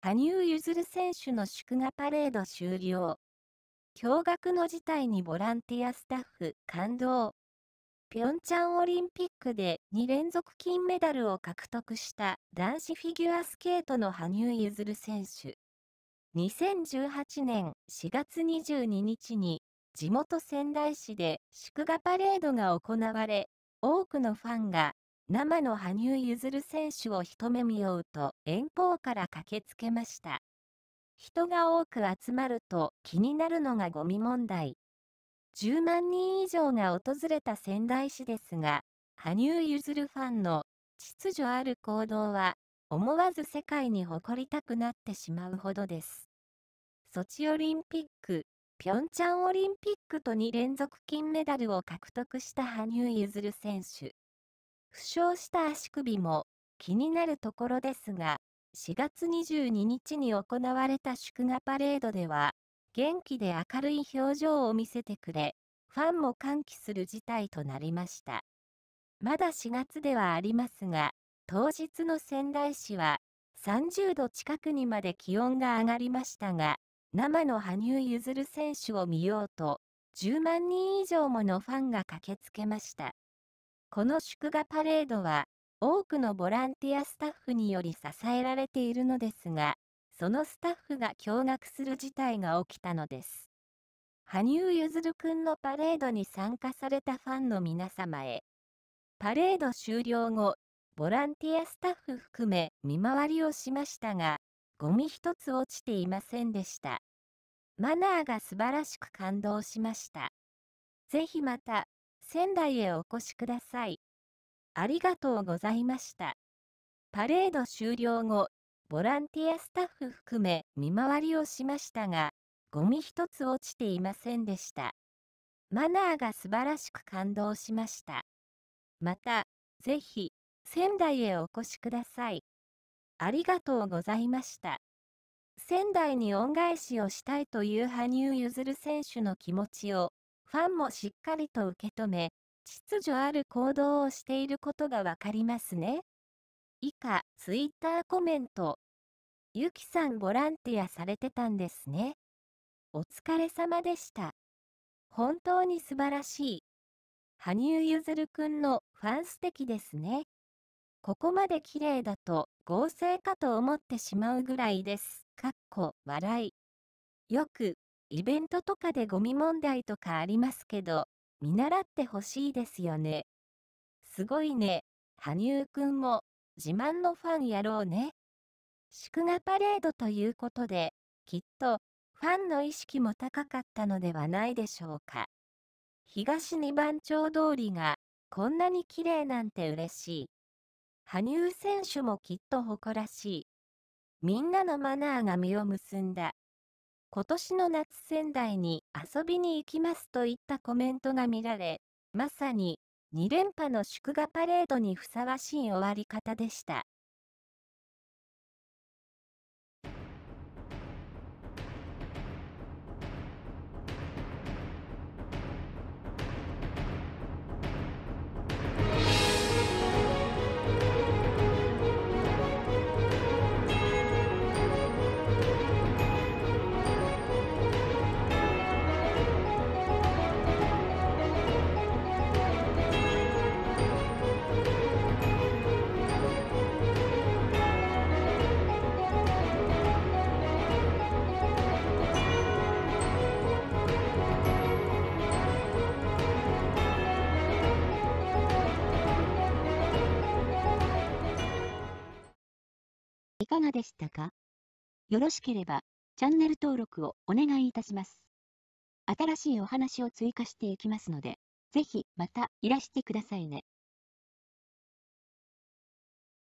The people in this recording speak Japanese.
羽生結弦選手の祝賀パレード終了。驚愕の事態にボランティアスタッフ感動。ピョンチャンオリンピックで2連続金メダルを獲得した男子フィギュアスケートの羽生結弦選手。2018年4月22日に地元仙台市で祝賀パレードが行われ、多くのファンが生の羽生結弦選手を一目見ようと遠方から駆けつけました。人が多く集まると気になるのがゴミ問題。10万人以上が訪れた仙台市ですが、羽生結弦ファンの秩序ある行動は思わず世界に誇りたくなってしまうほどです。ソチオリンピック、ピョンチャンオリンピックと2連続金メダルを獲得した羽生結弦選手。負傷した足首も気になるところですが、4月22日に行われた祝賀パレードでは、元気で明るい表情を見せてくれ、ファンも歓喜する事態となりました。まだ4月ではありますが、当日の仙台市は30度近くにまで気温が上がりましたが、生の羽生結弦選手を見ようと、10万人以上ものファンが駆けつけました。この祝賀パレードは、多くのボランティアスタッフにより支えられているのですが、そのスタッフが驚愕する事態が起きたのです。羽生結弦くんのパレードに参加されたファンの皆様へ、パレード終了後、ボランティアスタッフ含め見回りをしましたが、ゴミ一つ落ちていませんでした。マナーが素晴らしく感動しました。ぜひまた仙台へお越しください。ありがとうございました。パレード終了後、ボランティアスタッフ含め見回りをしましたが、ゴミ一つ落ちていませんでした。マナーが素晴らしく感動しました。また、ぜひ、仙台へお越しください。ありがとうございました。仙台に恩返しをしたいという羽生結弦選手の気持ちをファンもしっかりと受け止め、秩序ある行動をしていることがわかりますね。以下、ツイッターコメント。ゆきさんボランティアされてたんですね。お疲れ様でした。本当に素晴らしい。羽生結弦くんのファン素敵ですね。ここまで綺麗だと合成かと思ってしまうぐらいです。かっこ笑い。よくイベントとかでゴミ問題とかありますけど、見習ってほしいですよね。すごいね。羽生くんも自慢のファンやろうね。祝賀パレードということで、きっとファンの意識も高かったのではないでしょうか。東二番町通りがこんなに綺麗なんて嬉しい。羽生選手もきっと誇らしい。みんなのマナーが実を結んだ。今年の夏仙台に遊びに行きますといったコメントが見られ、まさに2連覇の祝賀パレードにふさわしい終わり方でした。いかがでしたかよろしければ、チャンネル登録をお願いいたします。新しいお話を追加していきますので、ぜひまたいらしてくださいね。